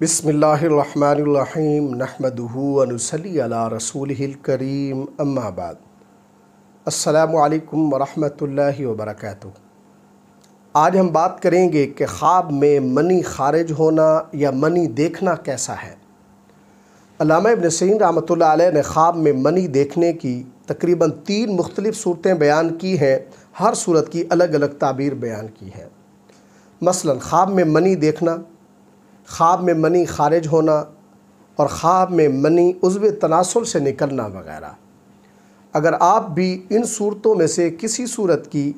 बिसमीम नहमदूनसली अला रसूल करीम अम्माबाद अल्लाम वरहमतुल्लाहि वबरकatuh आज हम बात करेंगे कि ख्वाब में मनी खारिज होना या मनी देखना कैसा है अलामा इबन सीन रहमत ने ख्वाब में मनी देखने की तकरीबन तीन मुख्तलिफ़ सूरतें बयान की हैं हर सूरत की अलग अलग ताबीर बयान की है मसलन ख्वाब में मनी देखना ख्वाब में मनी खारिज होना और ख्वाब में मनी उजव तनासुल से निकलना वगैरह अगर आप भी इन सूरतों में से किसी सूरत की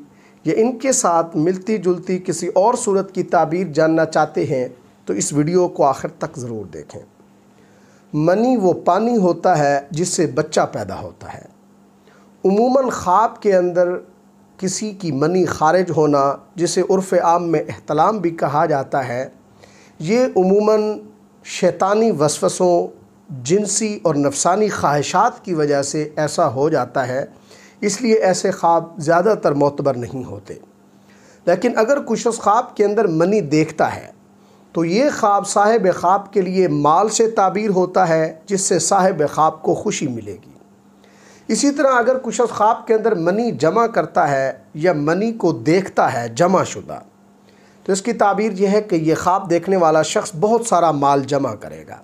या इनके साथ मिलती जुलती किसी और सूरत की ताबीर जानना चाहते हैं तो इस वीडियो को आखिर तक ज़रूर देखें मनी वो पानी होता है जिससे बच्चा पैदा होता है उमूमन ख्वाब के अंदर किसी की मनी खारिज होना जिसे उर्फ़ आम में अहतलाम भी कहा जाता है ये उमूमन शैतानी वसवसों जिनसी और नफसानी ख्वाहिशात की वजह से ऐसा हो जाता है इसलिए ऐसे ख्वाब ज़्यादातर मोतबर नहीं होते लेकिन अगर कुछ उस ख्वाब के अंदर मनी देखता है तो ये ख्वाब साहिब ख्वाब के लिए माल से ताबीर होता है जिससे साहिब ख्वाब को खुशी मिलेगी इसी तरह अगर कुछ ख्वाब के अंदर मनी जमा करता है या मनी को देखता है जमा शुदा तो इसकी ताबीर यह है कि यह ख्वाब देखने वाला शख्स बहुत सारा माल जमा करेगा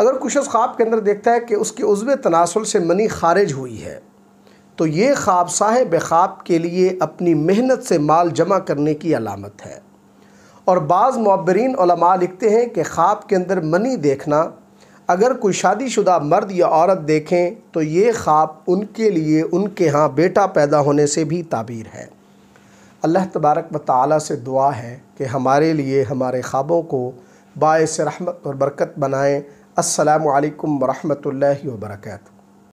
अगर कुछ ख्वाब के अंदर देखता है कि उसके उज्व तनासुल से मनी खारिज हुई है तो ये ख्वाब साहेब ख्वाब के लिए अपनी मेहनत से माल जमा करने की अलामत है और बाज़ मबरीन लिखते हैं कि ख्वाब के अंदर मनी देखना अगर कोई शादीशुदा मर्द या औरत देखें तो ये ख्वाब उनके लिए उनके यहाँ बेटा पैदा होने से भी ताबीर है अल्लाह तबारक व ताली से दुआ है कि हमारे लिए हमारे ख्वाबों को बायस रहमत और बरकत बनाएँ असलकम वरहमल वर्का